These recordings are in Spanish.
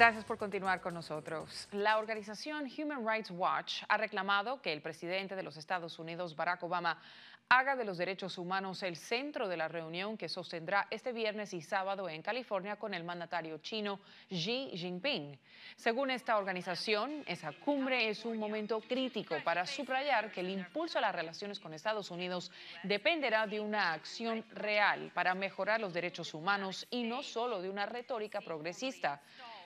Gracias por continuar con nosotros. La organización Human Rights Watch ha reclamado que el presidente de los Estados Unidos, Barack Obama, haga de los derechos humanos el centro de la reunión que sostendrá este viernes y sábado en California con el mandatario chino Xi Jinping. Según esta organización, esa cumbre es un momento crítico para subrayar que el impulso a las relaciones con Estados Unidos dependerá de una acción real para mejorar los derechos humanos y no solo de una retórica progresista.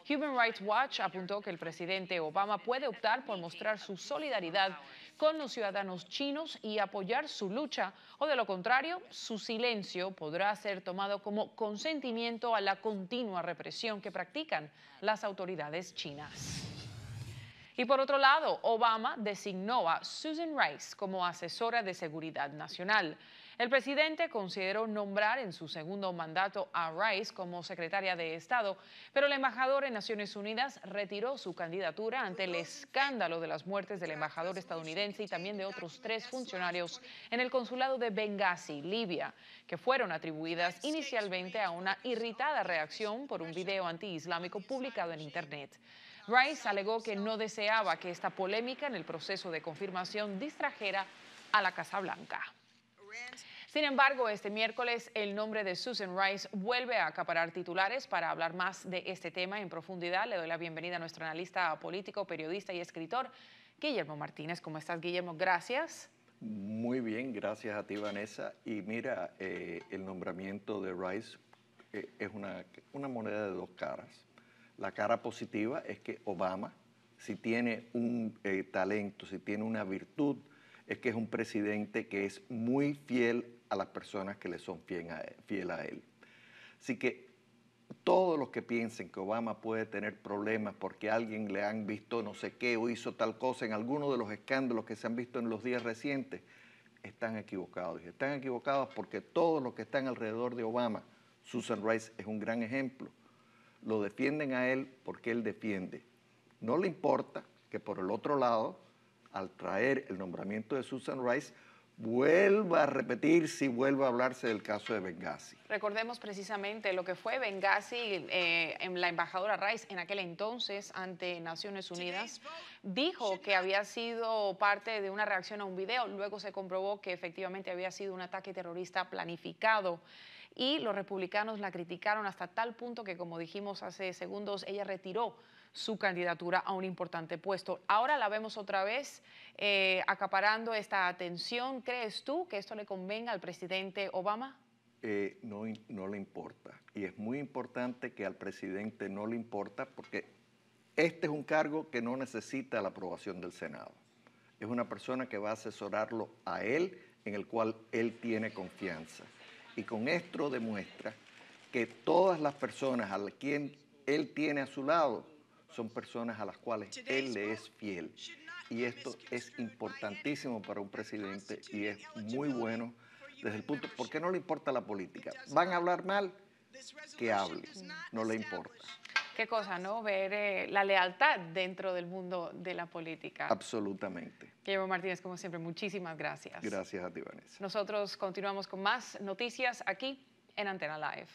Human Rights Watch apuntó que el presidente Obama puede optar por mostrar su solidaridad con los ciudadanos chinos y apoyar su lucha, o de lo contrario, su silencio podrá ser tomado como consentimiento a la continua represión que practican las autoridades chinas. Y por otro lado, Obama designó a Susan Rice como asesora de seguridad nacional. El presidente consideró nombrar en su segundo mandato a Rice como secretaria de Estado, pero el embajador en Naciones Unidas retiró su candidatura ante el escándalo de las muertes del embajador estadounidense y también de otros tres funcionarios en el consulado de Benghazi, Libia, que fueron atribuidas inicialmente a una irritada reacción por un video antiislámico publicado en Internet. Rice alegó que no deseaba que esta polémica en el proceso de confirmación distrajera a la Casa Blanca. Sin embargo, este miércoles el nombre de Susan Rice vuelve a acaparar titulares. Para hablar más de este tema en profundidad, le doy la bienvenida a nuestro analista político, periodista y escritor, Guillermo Martínez. ¿Cómo estás, Guillermo? Gracias. Muy bien, gracias a ti, Vanessa. Y mira, eh, el nombramiento de Rice eh, es una, moneda de dos caras. La cara positiva es que Obama, si tiene un eh, talento, si tiene una virtud, es que es un presidente que es muy fiel a las personas que le son fiel a, él, a él. Así que todos los que piensen que Obama puede tener problemas porque alguien le han visto no sé qué o hizo tal cosa en alguno de los escándalos que se han visto en los días recientes, están equivocados. Y están equivocados porque todos los que están alrededor de Obama, Susan Rice es un gran ejemplo, lo defienden a él porque él defiende. No le importa que por el otro lado, al traer el nombramiento de Susan Rice, vuelva a repetir si vuelva a hablarse del caso de Benghazi. Recordemos precisamente lo que fue Benghazi eh, en la embajadora Rice en aquel entonces ante Naciones Unidas. Dijo que había sido parte de una reacción a un video, luego se comprobó que efectivamente había sido un ataque terrorista planificado y los republicanos la criticaron hasta tal punto que, como dijimos hace segundos, ella retiró su candidatura a un importante puesto. Ahora la vemos otra vez eh, acaparando esta atención. ¿Crees tú que esto le convenga al presidente Obama? Eh, no, no le importa. Y es muy importante que al presidente no le importa porque este es un cargo que no necesita la aprobación del Senado. Es una persona que va a asesorarlo a él, en el cual él tiene confianza. Y con esto demuestra que todas las personas a quien él tiene a su lado son personas a las cuales Él le es fiel. Y esto es importantísimo para un presidente y es muy bueno desde el punto, ¿por qué no le importa la política? ¿Van a hablar mal? Que hable, no le importa. Qué cosa, ¿no? Ver eh, la lealtad dentro del mundo de la política. Absolutamente. Guillermo Martínez, como siempre, muchísimas gracias. Gracias a ti, Vanessa. Nosotros continuamos con más noticias aquí en Antena Live.